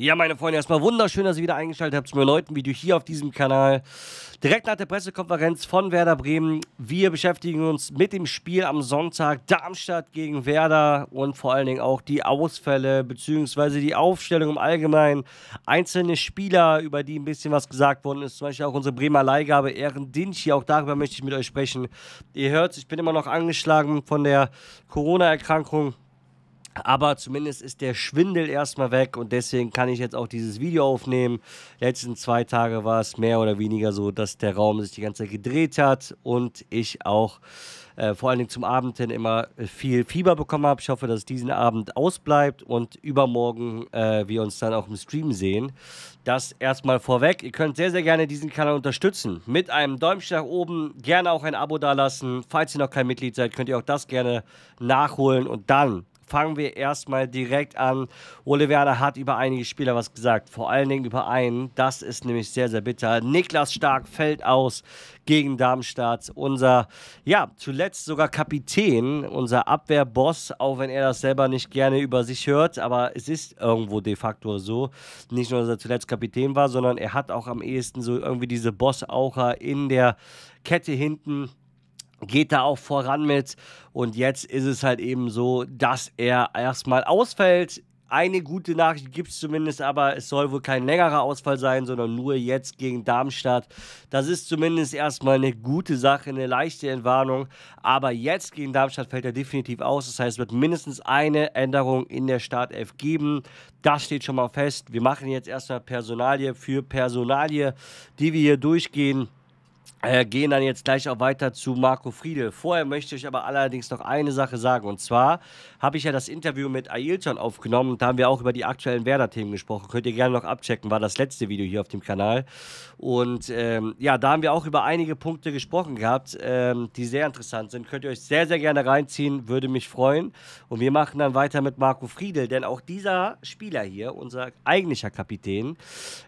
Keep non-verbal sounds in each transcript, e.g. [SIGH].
Ja, meine Freunde, erstmal wunderschön, dass ihr wieder eingeschaltet habt zum Leuten-Video hier auf diesem Kanal. Direkt nach der Pressekonferenz von Werder Bremen. Wir beschäftigen uns mit dem Spiel am Sonntag Darmstadt gegen Werder und vor allen Dingen auch die Ausfälle bzw. die Aufstellung im Allgemeinen. Einzelne Spieler, über die ein bisschen was gesagt worden ist, zum Beispiel auch unsere Bremer Leihgabe Ehren Dinci, auch darüber möchte ich mit euch sprechen. Ihr hört, ich bin immer noch angeschlagen von der Corona-Erkrankung. Aber zumindest ist der Schwindel erstmal weg und deswegen kann ich jetzt auch dieses Video aufnehmen. Letzten zwei Tage war es mehr oder weniger so, dass der Raum sich die ganze Zeit gedreht hat und ich auch äh, vor allen Dingen zum Abend hin immer viel Fieber bekommen habe. Ich hoffe, dass es diesen Abend ausbleibt und übermorgen äh, wir uns dann auch im Stream sehen. Das erstmal vorweg. Ihr könnt sehr, sehr gerne diesen Kanal unterstützen. Mit einem Däumchen nach oben, gerne auch ein Abo dalassen. Falls ihr noch kein Mitglied seid, könnt ihr auch das gerne nachholen und dann fangen wir erstmal direkt an. Ole Werner hat über einige Spieler was gesagt, vor allen Dingen über einen. Das ist nämlich sehr, sehr bitter. Niklas Stark fällt aus gegen Darmstadt. Unser, ja, zuletzt sogar Kapitän, unser Abwehrboss, auch wenn er das selber nicht gerne über sich hört, aber es ist irgendwo de facto so. Nicht nur, dass er zuletzt Kapitän war, sondern er hat auch am ehesten so irgendwie diese Boss-Aucher in der Kette hinten geht da auch voran mit. Und jetzt ist es halt eben so, dass er erstmal ausfällt. Eine gute Nachricht gibt es zumindest, aber es soll wohl kein längerer Ausfall sein, sondern nur jetzt gegen Darmstadt. Das ist zumindest erstmal eine gute Sache, eine leichte Entwarnung. Aber jetzt gegen Darmstadt fällt er definitiv aus. Das heißt, es wird mindestens eine Änderung in der Startelf geben. Das steht schon mal fest. Wir machen jetzt erstmal Personalie für Personalie, die wir hier durchgehen äh, gehen dann jetzt gleich auch weiter zu Marco Friedel. Vorher möchte ich aber allerdings noch eine Sache sagen. Und zwar habe ich ja das Interview mit Ailton aufgenommen da haben wir auch über die aktuellen Werder-Themen gesprochen. Könnt ihr gerne noch abchecken, war das letzte Video hier auf dem Kanal. Und ähm, ja, da haben wir auch über einige Punkte gesprochen gehabt, ähm, die sehr interessant sind. Könnt ihr euch sehr, sehr gerne reinziehen, würde mich freuen. Und wir machen dann weiter mit Marco Friedel, denn auch dieser Spieler hier, unser eigentlicher Kapitän,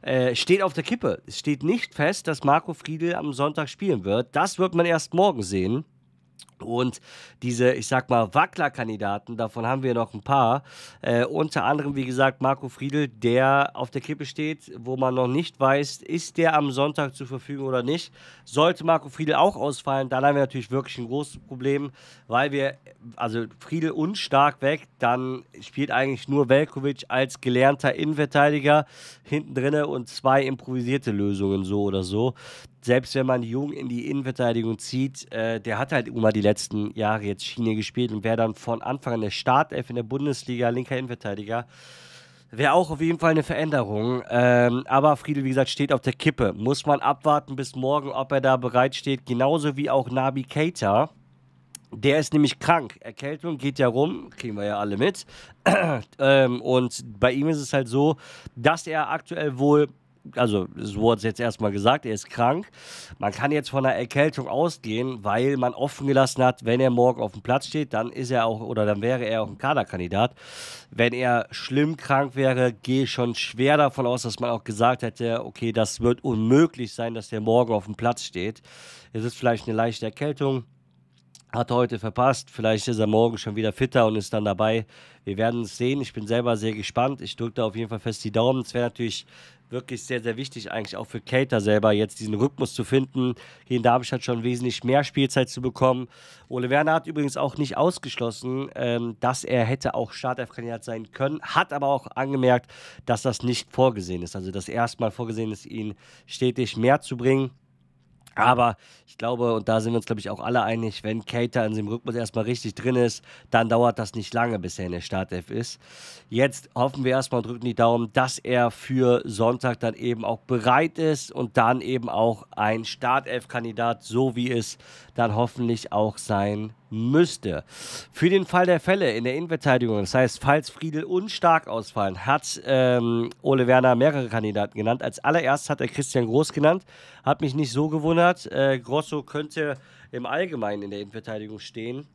äh, steht auf der Kippe. Es steht nicht fest, dass Marco Friedel am Sonntag Sonntag spielen wird. Das wird man erst morgen sehen. Und diese, ich sag mal, Wackler-Kandidaten, davon haben wir noch ein paar. Äh, unter anderem, wie gesagt, Marco Friedel, der auf der Kippe steht, wo man noch nicht weiß, ist der am Sonntag zur Verfügung oder nicht. Sollte Marco Friedel auch ausfallen, dann haben wir natürlich wirklich ein großes Problem, weil wir, also Friedel und Stark weg, dann spielt eigentlich nur Velkovic als gelernter Innenverteidiger hinten drinne und zwei improvisierte Lösungen so oder so selbst wenn man Jung in die Innenverteidigung zieht, äh, der hat halt immer die letzten Jahre jetzt Schiene gespielt und wäre dann von Anfang an der Startelf in der Bundesliga, linker Innenverteidiger. Wäre auch auf jeden Fall eine Veränderung. Ähm, aber Friedel, wie gesagt, steht auf der Kippe. Muss man abwarten bis morgen, ob er da bereit steht. Genauso wie auch Nabi Keita. Der ist nämlich krank. Erkältung geht ja rum, kriegen wir ja alle mit. [CLEARS THROAT] ähm, und bei ihm ist es halt so, dass er aktuell wohl also es wurde jetzt erstmal gesagt, er ist krank. Man kann jetzt von einer Erkältung ausgehen, weil man offen gelassen hat, wenn er morgen auf dem Platz steht, dann ist er auch oder dann wäre er auch ein Kaderkandidat. Wenn er schlimm krank wäre, gehe ich schon schwer davon aus, dass man auch gesagt hätte, okay, das wird unmöglich sein, dass der morgen auf dem Platz steht. Es ist vielleicht eine leichte Erkältung hat heute verpasst. Vielleicht ist er morgen schon wieder fitter und ist dann dabei. Wir werden es sehen. Ich bin selber sehr gespannt. Ich drücke da auf jeden Fall fest die Daumen. Es wäre natürlich wirklich sehr, sehr wichtig, eigentlich auch für Cater selber, jetzt diesen Rhythmus zu finden. Hier in Darmstadt schon wesentlich mehr Spielzeit zu bekommen. Ole Werner hat übrigens auch nicht ausgeschlossen, ähm, dass er hätte auch Startelf-Kandidat sein können, hat aber auch angemerkt, dass das nicht vorgesehen ist. Also, dass erstmal vorgesehen ist, ihn stetig mehr zu bringen. Aber ich glaube, und da sind wir uns, glaube ich, auch alle einig, wenn Cater in seinem Rhythmus erstmal richtig drin ist, dann dauert das nicht lange, bis er in der Startelf ist. Jetzt hoffen wir erstmal und drücken die Daumen, dass er für Sonntag dann eben auch bereit ist und dann eben auch ein Startelf-Kandidat, so wie es dann hoffentlich auch sein müsste. Für den Fall der Fälle in der Innenverteidigung, das heißt, falls Friedel und Stark ausfallen, hat ähm, Ole Werner mehrere Kandidaten genannt. Als allererst hat er Christian Groß genannt, hat mich nicht so gewundert. Äh, Grosso könnte im Allgemeinen in der Innenverteidigung stehen.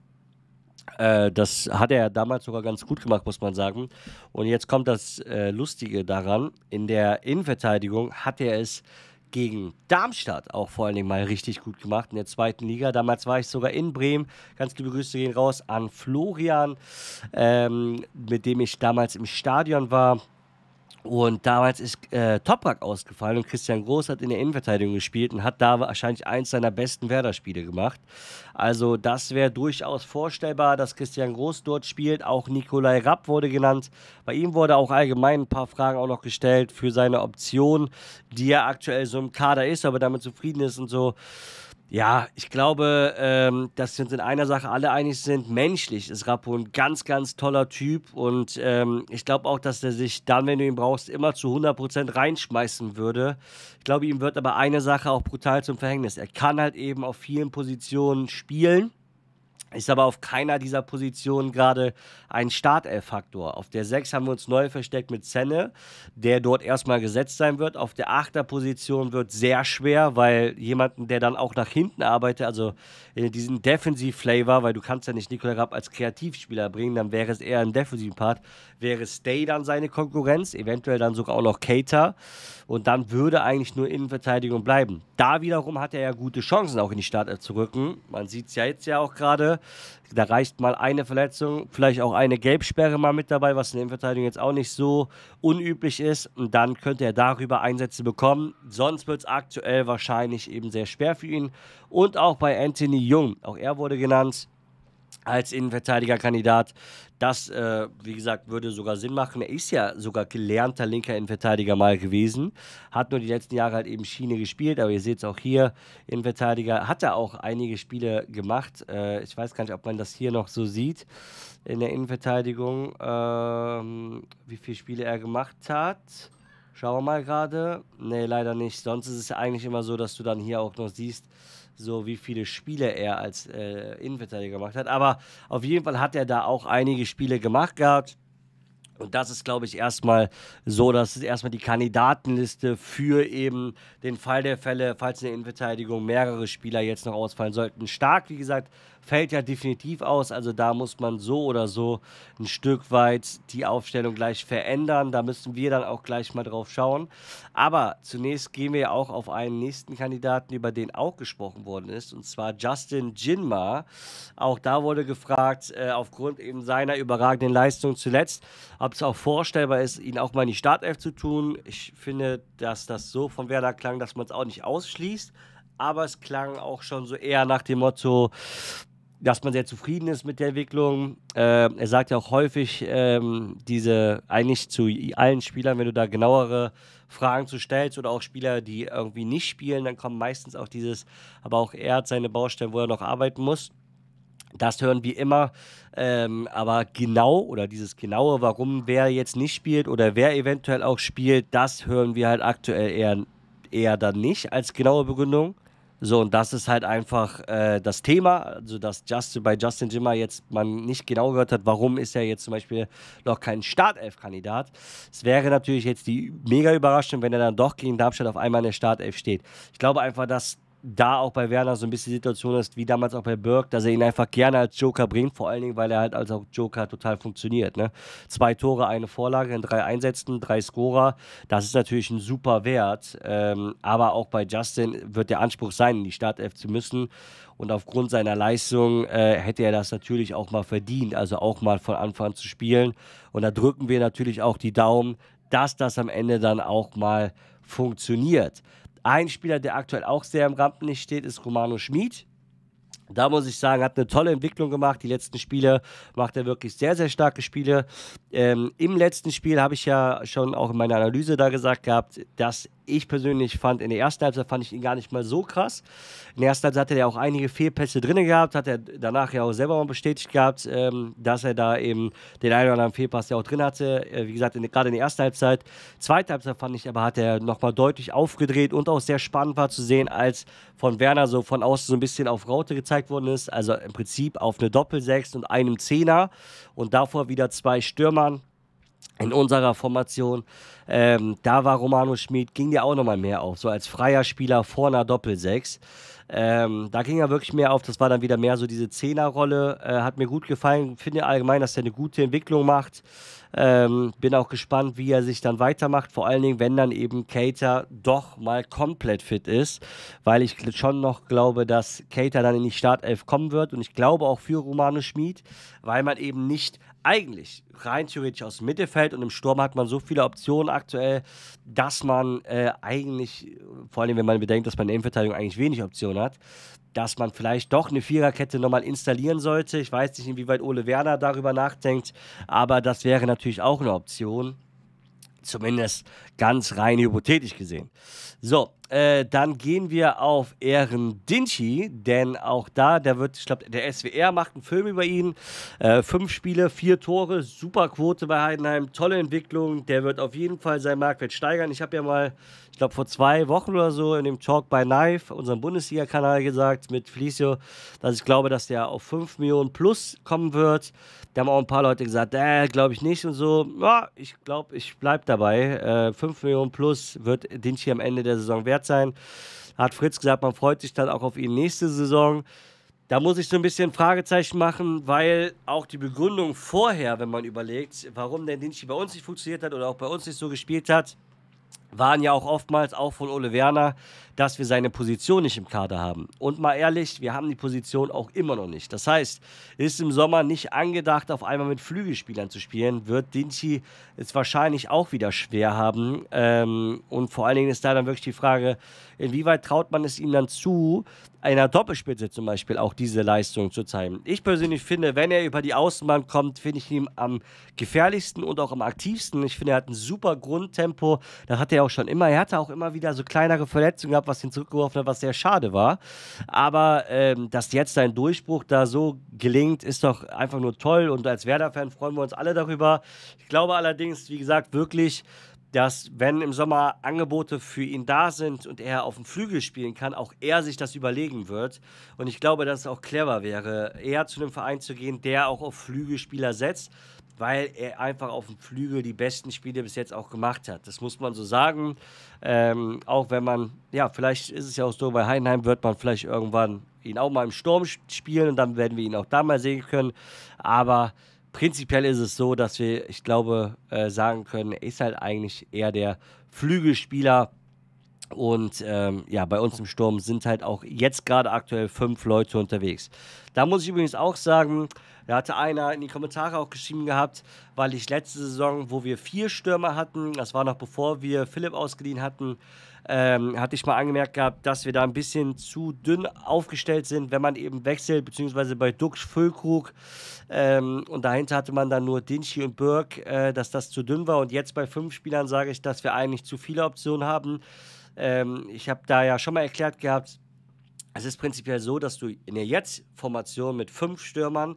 Äh, das hat er damals sogar ganz gut gemacht, muss man sagen. Und jetzt kommt das äh, Lustige daran: In der Innenverteidigung hat er es gegen Darmstadt auch vor allen Dingen mal richtig gut gemacht in der zweiten Liga. Damals war ich sogar in Bremen. Ganz liebe Grüße gehen raus an Florian, ähm, mit dem ich damals im Stadion war. Und damals ist äh, Toprak ausgefallen und Christian Groß hat in der Innenverteidigung gespielt und hat da wahrscheinlich eins seiner besten Werder-Spiele gemacht. Also das wäre durchaus vorstellbar, dass Christian Groß dort spielt. Auch Nikolai Rapp wurde genannt. Bei ihm wurde auch allgemein ein paar Fragen auch noch gestellt für seine Option, die er aktuell so im Kader ist, aber damit zufrieden ist und so. Ja, ich glaube, ähm, dass wir uns in einer Sache alle einig sind. Menschlich ist Rappo ein ganz, ganz toller Typ. Und ähm, ich glaube auch, dass er sich dann, wenn du ihn brauchst, immer zu 100% reinschmeißen würde. Ich glaube, ihm wird aber eine Sache auch brutal zum Verhängnis. Er kann halt eben auf vielen Positionen spielen. Ist aber auf keiner dieser Positionen gerade ein Startelf-Faktor. Auf der 6 haben wir uns neu versteckt mit Senne, der dort erstmal gesetzt sein wird. Auf der 8er Position wird sehr schwer, weil jemanden, der dann auch nach hinten arbeitet, also in äh, diesen Defensiv-Flavor, weil du kannst ja nicht Nikola Grapp als Kreativspieler bringen, dann wäre es eher im defensiven Part, wäre Stay dann seine Konkurrenz, eventuell dann sogar auch noch Cater und dann würde eigentlich nur Innenverteidigung bleiben. Da wiederum hat er ja gute Chancen, auch in die Startelf zu rücken. Man sieht es ja jetzt ja auch gerade, da reicht mal eine Verletzung, vielleicht auch eine Gelbsperre mal mit dabei, was in der Innenverteidigung jetzt auch nicht so unüblich ist. Und dann könnte er darüber Einsätze bekommen. Sonst wird es aktuell wahrscheinlich eben sehr schwer für ihn. Und auch bei Anthony Jung, auch er wurde genannt als Innenverteidigerkandidat. Das, äh, wie gesagt, würde sogar Sinn machen. Er ist ja sogar gelernter linker Innenverteidiger mal gewesen. Hat nur die letzten Jahre halt eben Schiene gespielt, aber ihr seht es auch hier. Innenverteidiger hat er auch einige Spiele gemacht. Äh, ich weiß gar nicht, ob man das hier noch so sieht in der Innenverteidigung, ähm, wie viele Spiele er gemacht hat. Schauen wir mal gerade. Nee, leider nicht. Sonst ist es eigentlich immer so, dass du dann hier auch noch siehst, so wie viele Spiele er als äh, Innenverteidiger gemacht hat. Aber auf jeden Fall hat er da auch einige Spiele gemacht gehabt. Und das ist, glaube ich, erstmal so, dass es erstmal die Kandidatenliste für eben den Fall der Fälle, falls in der Innenverteidigung mehrere Spieler jetzt noch ausfallen sollten. Stark, wie gesagt, fällt ja definitiv aus. Also da muss man so oder so ein Stück weit die Aufstellung gleich verändern. Da müssen wir dann auch gleich mal drauf schauen. Aber zunächst gehen wir ja auch auf einen nächsten Kandidaten, über den auch gesprochen worden ist, und zwar Justin Jinma. Auch da wurde gefragt, äh, aufgrund eben seiner überragenden Leistung zuletzt, ob es auch vorstellbar ist, ihn auch mal in die Startelf zu tun. Ich finde, dass das so von Werder klang, dass man es auch nicht ausschließt. Aber es klang auch schon so eher nach dem Motto, dass man sehr zufrieden ist mit der Entwicklung. Äh, er sagt ja auch häufig, ähm, diese eigentlich zu allen Spielern, wenn du da genauere Fragen zu stellst oder auch Spieler, die irgendwie nicht spielen, dann kommen meistens auch dieses, aber auch er hat seine Baustellen, wo er noch arbeiten muss. Das hören wir immer. Ähm, aber genau oder dieses genaue, warum wer jetzt nicht spielt oder wer eventuell auch spielt, das hören wir halt aktuell eher, eher dann nicht als genaue Begründung. So, und das ist halt einfach äh, das Thema, also dass Justin, bei Justin Jimmer jetzt man nicht genau gehört hat, warum ist er jetzt zum Beispiel noch kein Startelf-Kandidat. Es wäre natürlich jetzt die mega Überraschung, wenn er dann doch gegen Darmstadt auf einmal in der Startelf steht. Ich glaube einfach, dass da auch bei Werner so ein bisschen die Situation ist, wie damals auch bei Birk, dass er ihn einfach gerne als Joker bringt, vor allen Dingen, weil er halt als auch Joker total funktioniert. Ne? Zwei Tore, eine Vorlage in drei Einsätzen, drei Scorer, das ist natürlich ein super Wert, ähm, aber auch bei Justin wird der Anspruch sein, in die Startelf zu müssen und aufgrund seiner Leistung äh, hätte er das natürlich auch mal verdient, also auch mal von Anfang an zu spielen und da drücken wir natürlich auch die Daumen, dass das am Ende dann auch mal funktioniert. Ein Spieler, der aktuell auch sehr im Rampenlicht steht, ist Romano Schmid. Da muss ich sagen, hat eine tolle Entwicklung gemacht. Die letzten Spiele macht er wirklich sehr, sehr starke Spiele. Ähm, Im letzten Spiel habe ich ja schon auch in meiner Analyse da gesagt gehabt, dass ich persönlich fand, in der ersten Halbzeit fand ich ihn gar nicht mal so krass. In der ersten Halbzeit hatte er auch einige Fehlpässe drin gehabt, hat er danach ja auch selber mal bestätigt gehabt, ähm, dass er da eben den einen oder anderen Fehlpass ja auch drin hatte. Äh, wie gesagt, gerade in der ersten Halbzeit. Zweite Halbzeit fand ich aber, hat er nochmal deutlich aufgedreht und auch sehr spannend war zu sehen, als von Werner so von außen so ein bisschen auf Raute gezeigt worden ist. Also im Prinzip auf eine Doppelsechs und einem Zehner und davor wieder zwei Stürmer waren in unserer Formation, ähm, da war Romano Schmid, ging der auch nochmal mehr auf, so als freier Spieler vor einer Doppelsechs. Ähm, da ging er wirklich mehr auf, das war dann wieder mehr so diese Zehnerrolle, äh, hat mir gut gefallen, finde allgemein, dass er eine gute Entwicklung macht. Ähm, bin auch gespannt, wie er sich dann weitermacht. Vor allen Dingen, wenn dann eben Cater doch mal komplett fit ist, weil ich schon noch glaube, dass Cater dann in die Startelf kommen wird. Und ich glaube auch für Romano Schmid, weil man eben nicht eigentlich rein theoretisch aus dem Mittelfeld und im Sturm hat man so viele Optionen aktuell, dass man äh, eigentlich, vor allem wenn man bedenkt, dass man in der Innenverteidigung eigentlich wenig Optionen hat, dass man vielleicht doch eine Viererkette nochmal installieren sollte. Ich weiß nicht, inwieweit Ole Werner darüber nachdenkt, aber das wäre natürlich auch eine Option. Zumindest ganz rein hypothetisch gesehen. So, äh, dann gehen wir auf Ehrendinci, denn auch da, der wird, ich glaube, der SWR macht einen Film über ihn. Äh, fünf Spiele, vier Tore, super Quote bei Heidenheim, tolle Entwicklung. Der wird auf jeden Fall seinen Marktwert steigern. Ich habe ja mal, ich glaube, vor zwei Wochen oder so in dem Talk bei Knife, unserem Bundesliga-Kanal, gesagt mit Felicio, dass ich glaube, dass der auf 5 Millionen plus kommen wird. Da haben auch ein paar Leute gesagt, äh, glaube ich nicht und so. Ja, ich glaube, ich bleibe dabei. Äh, 5 Millionen plus wird Dinci am Ende der Saison werden wert sein. Hat Fritz gesagt, man freut sich dann auch auf ihn nächste Saison. Da muss ich so ein bisschen Fragezeichen machen, weil auch die Begründung vorher, wenn man überlegt, warum der Dinci bei uns nicht funktioniert hat oder auch bei uns nicht so gespielt hat, waren ja auch oftmals auch von Ole Werner dass wir seine Position nicht im Kader haben. Und mal ehrlich, wir haben die Position auch immer noch nicht. Das heißt, ist im Sommer nicht angedacht, auf einmal mit Flügelspielern zu spielen, wird Dinci es wahrscheinlich auch wieder schwer haben. Ähm, und vor allen Dingen ist da dann wirklich die Frage, inwieweit traut man es ihm dann zu, einer Doppelspitze zum Beispiel auch diese Leistung zu zeigen. Ich persönlich finde, wenn er über die Außenbahn kommt, finde ich ihn am gefährlichsten und auch am aktivsten. Ich finde, er hat ein super Grundtempo. Das hat er auch schon immer. Er hatte auch immer wieder so kleinere Verletzungen gehabt Cup, was ihn zurückgeworfen hat, was sehr schade war. Aber ähm, dass jetzt sein Durchbruch da so gelingt, ist doch einfach nur toll. Und als Werder-Fan freuen wir uns alle darüber. Ich glaube allerdings, wie gesagt, wirklich, dass wenn im Sommer Angebote für ihn da sind und er auf dem Flügel spielen kann, auch er sich das überlegen wird. Und ich glaube, dass es auch clever wäre, eher zu einem Verein zu gehen, der auch auf Flügelspieler setzt weil er einfach auf dem Flügel die besten Spiele bis jetzt auch gemacht hat. Das muss man so sagen. Ähm, auch wenn man, ja, vielleicht ist es ja auch so, bei Heidenheim wird man vielleicht irgendwann ihn auch mal im Sturm spielen und dann werden wir ihn auch da mal sehen können. Aber prinzipiell ist es so, dass wir, ich glaube, äh, sagen können, er ist halt eigentlich eher der Flügelspieler. Und ähm, ja, bei uns im Sturm sind halt auch jetzt gerade aktuell fünf Leute unterwegs. Da muss ich übrigens auch sagen, da hatte einer in die Kommentare auch geschrieben gehabt, weil ich letzte Saison, wo wir vier Stürmer hatten, das war noch bevor wir Philipp ausgeliehen hatten, ähm, hatte ich mal angemerkt gehabt, dass wir da ein bisschen zu dünn aufgestellt sind, wenn man eben wechselt, beziehungsweise bei Dux Füllkrug ähm, und dahinter hatte man dann nur Dinschi und Birk, äh, dass das zu dünn war. Und jetzt bei fünf Spielern sage ich, dass wir eigentlich zu viele Optionen haben. Ähm, ich habe da ja schon mal erklärt gehabt, es ist prinzipiell so, dass du in der Jetzt-Formation mit fünf Stürmern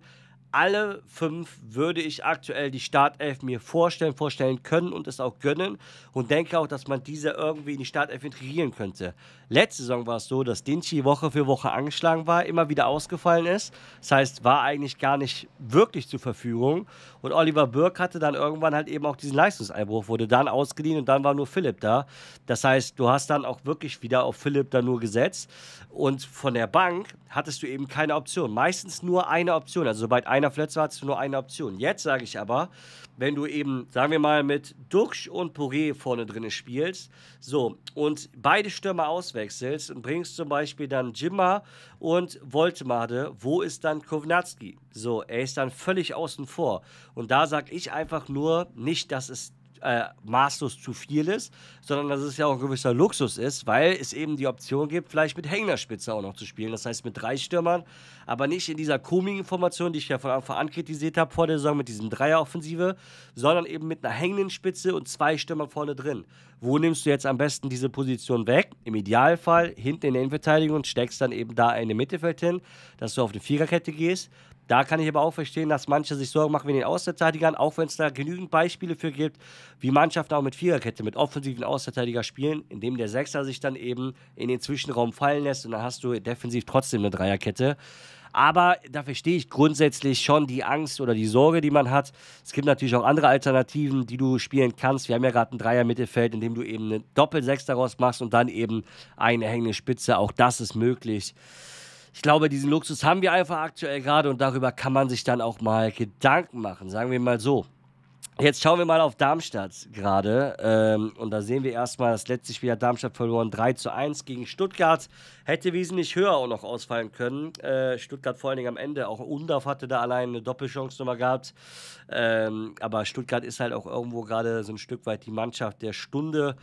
alle fünf würde ich aktuell die Startelf mir vorstellen, vorstellen können und es auch gönnen und denke auch, dass man diese irgendwie in die Startelf integrieren könnte. Letzte Saison war es so, dass Dinci Woche für Woche angeschlagen war, immer wieder ausgefallen ist. Das heißt, war eigentlich gar nicht wirklich zur Verfügung und Oliver Birk hatte dann irgendwann halt eben auch diesen Leistungseinbruch, wurde dann ausgeliehen und dann war nur Philipp da. Das heißt, du hast dann auch wirklich wieder auf Philipp da nur gesetzt und von der Bank hattest du eben keine Option. Meistens nur eine Option. Also sobald ein einer verletzt war, hattest du nur eine Option. Jetzt sage ich aber, wenn du eben, sagen wir mal, mit Duxch und Poré vorne drin spielst, so, und beide Stürmer auswechselst und bringst zum Beispiel dann Jimma und Voltmade, wo ist dann Kovnatski? So, er ist dann völlig außen vor. Und da sage ich einfach nur, nicht, dass es äh, maßlos zu viel ist, sondern dass es ja auch ein gewisser Luxus ist, weil es eben die Option gibt, vielleicht mit hängender Spitze auch noch zu spielen. Das heißt mit drei Stürmern, aber nicht in dieser komischen Formation, die ich ja von Anfang an kritisiert habe vor der Saison mit diesem Dreieroffensive, sondern eben mit einer hängenden Spitze und zwei Stürmern vorne drin. Wo nimmst du jetzt am besten diese Position weg? Im Idealfall hinten in der Innenverteidigung und steckst dann eben da eine Mittelfeld hin, dass du auf eine Viererkette gehst da kann ich aber auch verstehen, dass manche sich Sorgen machen wegen den Außenverteidigern, auch wenn es da genügend Beispiele für gibt, wie Mannschaften auch mit Viererkette, mit offensiven Außenverteidiger spielen, indem der Sechser sich dann eben in den Zwischenraum fallen lässt und dann hast du defensiv trotzdem eine Dreierkette. Aber da verstehe ich grundsätzlich schon die Angst oder die Sorge, die man hat. Es gibt natürlich auch andere Alternativen, die du spielen kannst. Wir haben ja gerade ein Dreier-Mittelfeld, in dem du eben einen Doppelsechs daraus machst und dann eben eine hängende Spitze. Auch das ist möglich ich glaube, diesen Luxus haben wir einfach aktuell gerade und darüber kann man sich dann auch mal Gedanken machen, sagen wir mal so. Jetzt schauen wir mal auf Darmstadt gerade. Ähm, und da sehen wir erstmal, das letzte Spiel hat Darmstadt verloren 3 zu 1 gegen Stuttgart. Hätte wesentlich höher auch noch ausfallen können. Äh, Stuttgart vor allen Dingen am Ende. Auch Undorf hatte da allein eine Doppelchance nochmal gehabt. Ähm, aber Stuttgart ist halt auch irgendwo gerade so ein Stück weit die Mannschaft der Stunde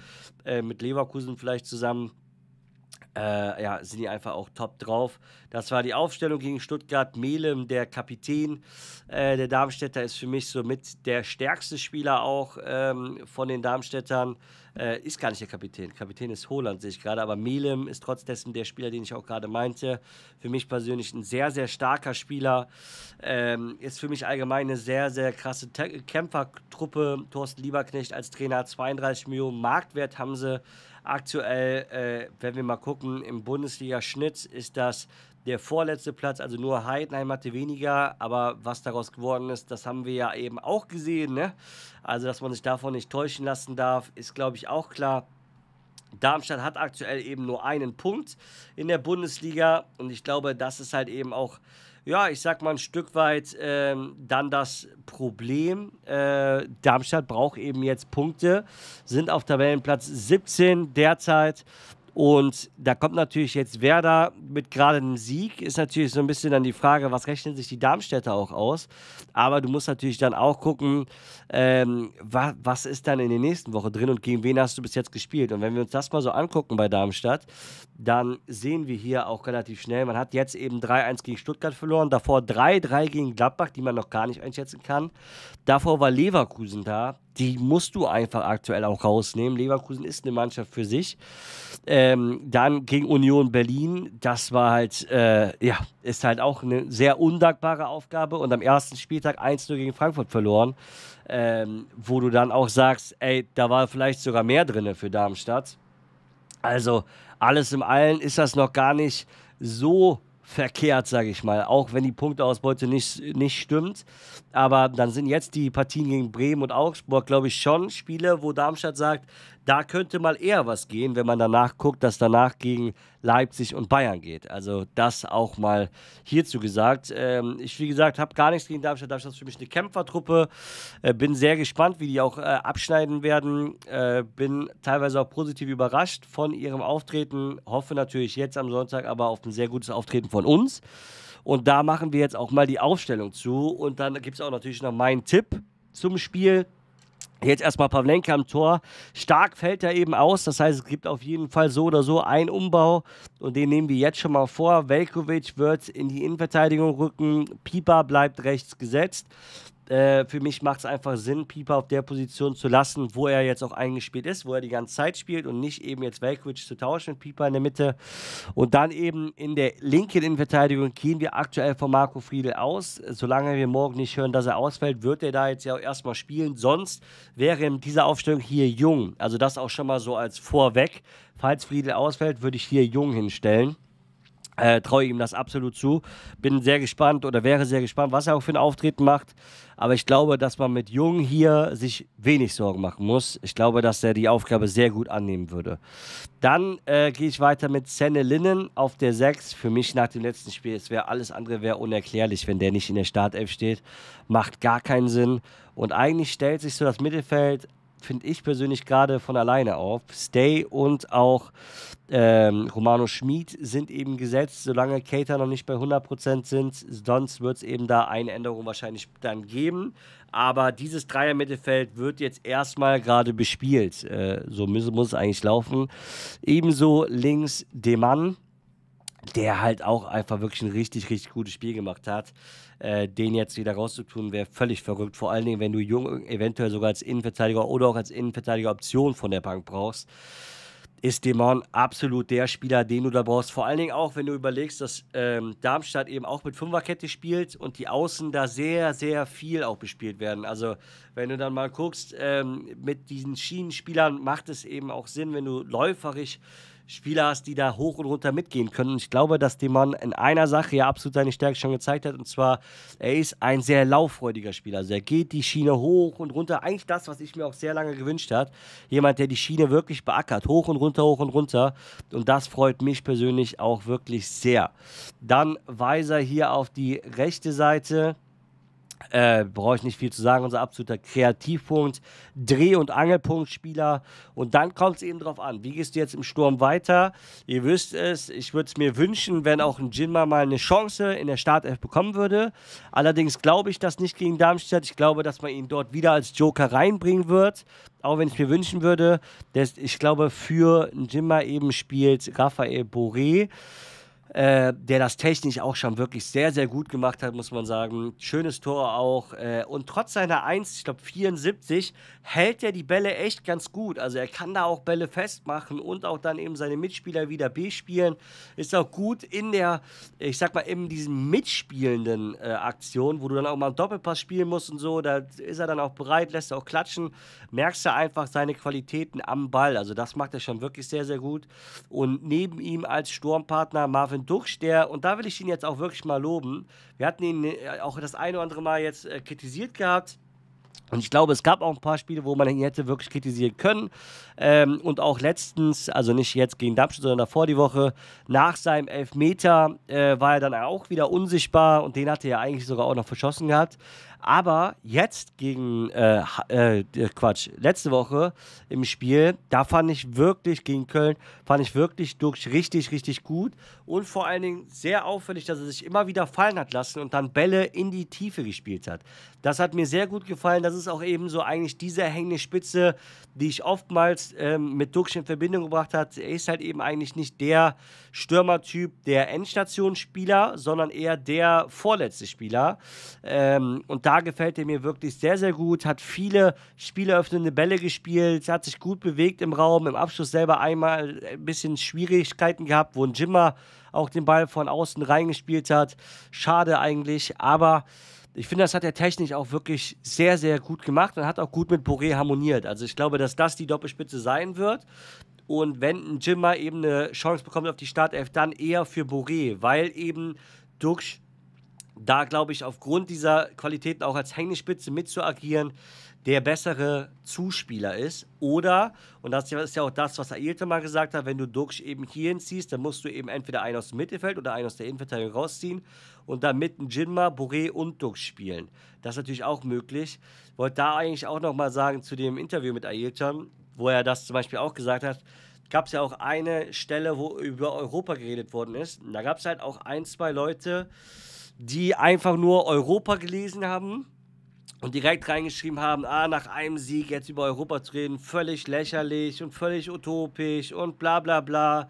äh, mit Leverkusen vielleicht zusammen. Äh, ja, sind die einfach auch top drauf. Das war die Aufstellung gegen Stuttgart. Melem, der Kapitän äh, der Darmstädter, ist für mich somit der stärkste Spieler auch ähm, von den Darmstädtern. Äh, ist gar nicht der Kapitän. Kapitän ist Holland, sehe ich gerade. Aber Melem ist trotzdem der Spieler, den ich auch gerade meinte. Für mich persönlich ein sehr, sehr starker Spieler. Ähm, ist für mich allgemein eine sehr, sehr krasse Te Kämpfertruppe. Thorsten Lieberknecht als Trainer, 32 Millionen Marktwert haben sie Aktuell, äh, wenn wir mal gucken, im Bundesliga-Schnitt ist das der vorletzte Platz, also nur Heidenheim hatte weniger, aber was daraus geworden ist, das haben wir ja eben auch gesehen. Ne? Also, dass man sich davon nicht täuschen lassen darf, ist, glaube ich, auch klar. Darmstadt hat aktuell eben nur einen Punkt in der Bundesliga und ich glaube, das ist halt eben auch ja, ich sag mal ein Stück weit ähm, dann das Problem. Äh, Darmstadt braucht eben jetzt Punkte, sind auf Tabellenplatz 17 derzeit. Und da kommt natürlich jetzt Werder mit gerade einem Sieg. Ist natürlich so ein bisschen dann die Frage, was rechnen sich die Darmstädter auch aus? Aber du musst natürlich dann auch gucken, ähm, wa was ist dann in der nächsten Woche drin und gegen wen hast du bis jetzt gespielt? Und wenn wir uns das mal so angucken bei Darmstadt, dann sehen wir hier auch relativ schnell, man hat jetzt eben 3-1 gegen Stuttgart verloren, davor 3-3 gegen Gladbach, die man noch gar nicht einschätzen kann. Davor war Leverkusen da, die musst du einfach aktuell auch rausnehmen. Leverkusen ist eine Mannschaft für sich. Ähm, dann gegen Union Berlin, das war halt, äh, ja, ist halt auch eine sehr undankbare Aufgabe und am ersten Spieltag 1-0 gegen Frankfurt verloren, ähm, wo du dann auch sagst, ey, da war vielleicht sogar mehr drin für Darmstadt. Also, alles im Allen ist das noch gar nicht so verkehrt, sage ich mal. Auch wenn die Punkteausbeute nicht, nicht stimmt. Aber dann sind jetzt die Partien gegen Bremen und Augsburg, glaube ich, schon Spiele, wo Darmstadt sagt, da könnte mal eher was gehen, wenn man danach guckt, dass danach gegen Leipzig und Bayern geht. Also das auch mal hierzu gesagt. Ähm, ich, wie gesagt, habe gar nichts gegen Darmstadt. Darmstadt ist für mich eine Kämpfertruppe. Äh, bin sehr gespannt, wie die auch äh, abschneiden werden. Äh, bin teilweise auch positiv überrascht von ihrem Auftreten. Hoffe natürlich jetzt am Sonntag aber auf ein sehr gutes Auftreten von uns. Und da machen wir jetzt auch mal die Aufstellung zu. Und dann gibt es auch natürlich noch meinen Tipp zum Spiel. Jetzt erstmal Pavlenka am Tor. Stark fällt er eben aus. Das heißt, es gibt auf jeden Fall so oder so einen Umbau. Und den nehmen wir jetzt schon mal vor. Velkovic wird in die Innenverteidigung rücken. Pipa bleibt rechts gesetzt. Äh, für mich macht es einfach Sinn, Pieper auf der Position zu lassen, wo er jetzt auch eingespielt ist, wo er die ganze Zeit spielt und nicht eben jetzt Velkovic zu tauschen mit Pieper in der Mitte. Und dann eben in der linken Innenverteidigung gehen wir aktuell von Marco Friedel aus. Solange wir morgen nicht hören, dass er ausfällt, wird er da jetzt ja auch erstmal spielen. Sonst wäre in dieser Aufstellung hier Jung. Also das auch schon mal so als Vorweg. Falls Friedel ausfällt, würde ich hier Jung hinstellen. Äh, traue ihm das absolut zu. Bin sehr gespannt oder wäre sehr gespannt, was er auch für ein Auftreten macht. Aber ich glaube, dass man mit Jung hier sich wenig Sorgen machen muss. Ich glaube, dass er die Aufgabe sehr gut annehmen würde. Dann äh, gehe ich weiter mit Senne Linnen auf der 6. Für mich nach dem letzten Spiel, es wäre alles andere wäre unerklärlich, wenn der nicht in der Startelf steht. Macht gar keinen Sinn. Und eigentlich stellt sich so das Mittelfeld finde ich persönlich gerade von alleine auf. Stay und auch ähm, Romano Schmid sind eben gesetzt, solange Cater noch nicht bei 100% sind. Sonst wird es eben da eine Änderung wahrscheinlich dann geben. Aber dieses Dreier-Mittelfeld wird jetzt erstmal gerade bespielt. Äh, so muss, muss es eigentlich laufen. Ebenso links Demann der halt auch einfach wirklich ein richtig, richtig gutes Spiel gemacht hat. Äh, den jetzt wieder rauszutun, wäre völlig verrückt. Vor allen Dingen, wenn du Jung eventuell sogar als Innenverteidiger oder auch als Innenverteidiger Option von der Bank brauchst, ist Demon absolut der Spieler, den du da brauchst. Vor allen Dingen auch, wenn du überlegst, dass ähm, Darmstadt eben auch mit Fünferkette spielt und die Außen da sehr, sehr viel auch bespielt werden. Also, wenn du dann mal guckst, ähm, mit diesen Schienenspielern macht es eben auch Sinn, wenn du läuferisch Spieler hast, die da hoch und runter mitgehen können. ich glaube, dass der Mann in einer Sache ja absolut seine Stärke schon gezeigt hat. Und zwar, er ist ein sehr lauffreudiger Spieler. Also er geht die Schiene hoch und runter. Eigentlich das, was ich mir auch sehr lange gewünscht habe. Jemand, der die Schiene wirklich beackert. Hoch und runter, hoch und runter. Und das freut mich persönlich auch wirklich sehr. Dann Weiser hier auf die rechte Seite. Äh, Brauche ich nicht viel zu sagen, unser absoluter Kreativpunkt, Dreh- und Angelpunktspieler. Und dann kommt es eben drauf an, wie gehst du jetzt im Sturm weiter? Ihr wisst es, ich würde es mir wünschen, wenn auch ein Jinma mal eine Chance in der Startelf bekommen würde. Allerdings glaube ich das nicht gegen Darmstadt. Ich glaube, dass man ihn dort wieder als Joker reinbringen wird. Auch wenn ich mir wünschen würde, dass ich glaube, für ein Jinma eben spielt Raphael Boré. Äh, der das technisch auch schon wirklich sehr, sehr gut gemacht hat, muss man sagen. Schönes Tor auch. Äh, und trotz seiner 1, ich glaube 74, hält er die Bälle echt ganz gut. Also er kann da auch Bälle festmachen und auch dann eben seine Mitspieler wieder B spielen. Ist auch gut in der, ich sag mal, in diesen mitspielenden äh, Aktionen, wo du dann auch mal einen Doppelpass spielen musst und so. Da ist er dann auch bereit, lässt er auch klatschen. Merkst du einfach seine Qualitäten am Ball. Also das macht er schon wirklich sehr, sehr gut. Und neben ihm als Sturmpartner Marvin Marvin Ducksch, der, und da will ich ihn jetzt auch wirklich mal loben, wir hatten ihn äh, auch das eine oder andere Mal jetzt äh, kritisiert gehabt. Und ich glaube, es gab auch ein paar Spiele, wo man ihn hätte wirklich kritisieren können. Ähm, und auch letztens, also nicht jetzt gegen Darmstadt, sondern davor die Woche, nach seinem Elfmeter äh, war er dann auch wieder unsichtbar und den hatte er eigentlich sogar auch noch verschossen gehabt. Aber jetzt gegen, äh, äh, Quatsch, letzte Woche im Spiel, da fand ich wirklich gegen Köln, fand ich wirklich durch richtig, richtig gut. Und vor allen Dingen sehr auffällig, dass er sich immer wieder fallen hat lassen und dann Bälle in die Tiefe gespielt hat. Das hat mir sehr gut gefallen. Das ist auch eben so eigentlich diese hängende Spitze, die ich oftmals ähm, mit Duxch in Verbindung gebracht habe. Er ist halt eben eigentlich nicht der Stürmertyp, der Endstationsspieler, sondern eher der vorletzte Spieler. Ähm, und da gefällt er mir wirklich sehr, sehr gut. Hat viele spieleröffnende Bälle gespielt, hat sich gut bewegt im Raum. Im Abschluss selber einmal ein bisschen Schwierigkeiten gehabt, wo ein Jimmer auch den Ball von außen reingespielt hat. Schade eigentlich, aber ich finde, das hat er technisch auch wirklich sehr, sehr gut gemacht und hat auch gut mit Boré harmoniert. Also ich glaube, dass das die Doppelspitze sein wird. Und wenn ein Jimmer eben eine Chance bekommt auf die Startelf, dann eher für Boré, weil eben durch da glaube ich, aufgrund dieser Qualitäten auch als Hängespitze mitzuagieren, der bessere Zuspieler ist. Oder, und das ist ja auch das, was Ailton mal gesagt hat, wenn du Duxch eben hierhin ziehst, dann musst du eben entweder einen aus dem Mittelfeld oder einen aus der Innenverteidigung rausziehen und dann mitten Jinma, Boré und Duxch spielen. Das ist natürlich auch möglich. Ich wollte da eigentlich auch nochmal sagen zu dem Interview mit Ailton, wo er das zum Beispiel auch gesagt hat, gab es ja auch eine Stelle, wo über Europa geredet worden ist. Und da gab es halt auch ein, zwei Leute, die einfach nur Europa gelesen haben und direkt reingeschrieben haben, ah, nach einem Sieg jetzt über Europa zu reden, völlig lächerlich und völlig utopisch und bla bla bla.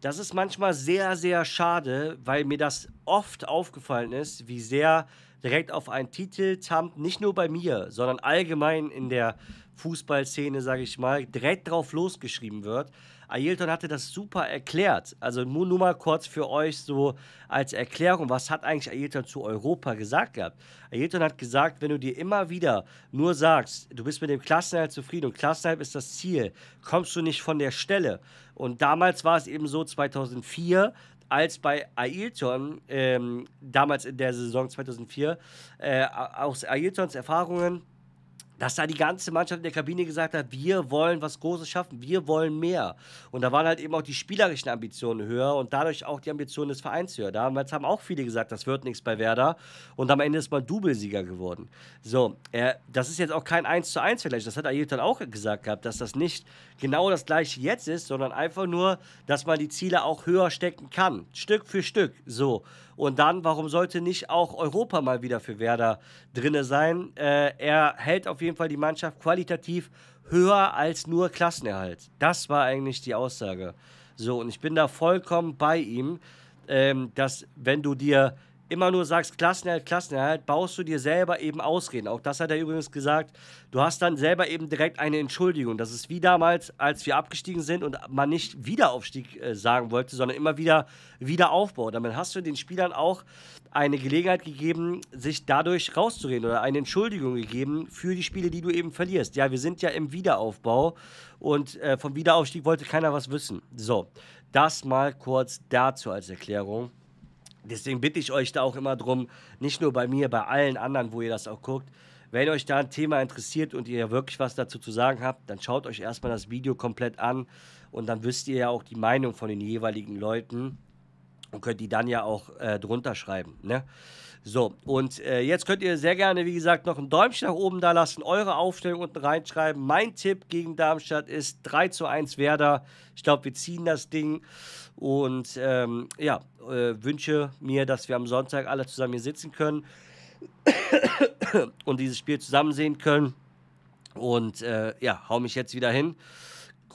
Das ist manchmal sehr, sehr schade, weil mir das oft aufgefallen ist, wie sehr direkt auf einen Titeltamp, nicht nur bei mir, sondern allgemein in der Fußballszene, sage ich mal, direkt drauf losgeschrieben wird. Ailton hatte das super erklärt. Also nur, nur mal kurz für euch so als Erklärung, was hat eigentlich Ailton zu Europa gesagt gehabt? Ailton hat gesagt, wenn du dir immer wieder nur sagst, du bist mit dem Klassenerhalt zufrieden und Klassenerhalt ist das Ziel, kommst du nicht von der Stelle. Und damals war es eben so, 2004 als bei Ailton ähm, damals in der Saison 2004 äh, aus Ailtons Erfahrungen dass da die ganze Mannschaft in der Kabine gesagt hat, wir wollen was Großes schaffen, wir wollen mehr. Und da waren halt eben auch die spielerischen Ambitionen höher und dadurch auch die Ambitionen des Vereins höher. Damals haben auch viele gesagt, das wird nichts bei Werder. Und am Ende ist man Doublesieger geworden. So, äh, das ist jetzt auch kein 1 zu 1 vielleicht. Das hat Ayrton auch gesagt gehabt, dass das nicht genau das gleiche jetzt ist, sondern einfach nur, dass man die Ziele auch höher stecken kann. Stück für Stück. So. Und dann, warum sollte nicht auch Europa mal wieder für Werder drin sein? Äh, er hält auf jeden jeden Fall die Mannschaft qualitativ höher als nur Klassenerhalt. Das war eigentlich die Aussage. So, und ich bin da vollkommen bei ihm, ähm, dass wenn du dir immer nur sagst Klassenerhalt, Klassenerhalt, baust du dir selber eben Ausreden. Auch das hat er übrigens gesagt. Du hast dann selber eben direkt eine Entschuldigung. Das ist wie damals, als wir abgestiegen sind und man nicht Wiederaufstieg äh, sagen wollte, sondern immer wieder Wiederaufbau. Damit hast du den Spielern auch eine Gelegenheit gegeben, sich dadurch rauszureden oder eine Entschuldigung gegeben für die Spiele, die du eben verlierst. Ja, wir sind ja im Wiederaufbau und äh, vom Wiederaufstieg wollte keiner was wissen. So, das mal kurz dazu als Erklärung. Deswegen bitte ich euch da auch immer drum, nicht nur bei mir, bei allen anderen, wo ihr das auch guckt. Wenn euch da ein Thema interessiert und ihr wirklich was dazu zu sagen habt, dann schaut euch erstmal das Video komplett an und dann wisst ihr ja auch die Meinung von den jeweiligen Leuten und könnt die dann ja auch äh, drunter schreiben. Ne? So, und äh, jetzt könnt ihr sehr gerne, wie gesagt, noch ein Däumchen nach oben da lassen, eure Aufstellung unten reinschreiben. Mein Tipp gegen Darmstadt ist 3 zu 1 Werder. Ich glaube, wir ziehen das Ding. Und ähm, ja, äh, wünsche mir, dass wir am Sonntag alle zusammen hier sitzen können [COUGHS] und dieses Spiel zusammen sehen können. Und äh, ja, hau mich jetzt wieder hin.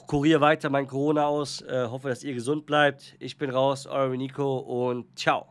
Kuriere weiter mein Corona aus. Äh, hoffe, dass ihr gesund bleibt. Ich bin raus, euer Nico und ciao.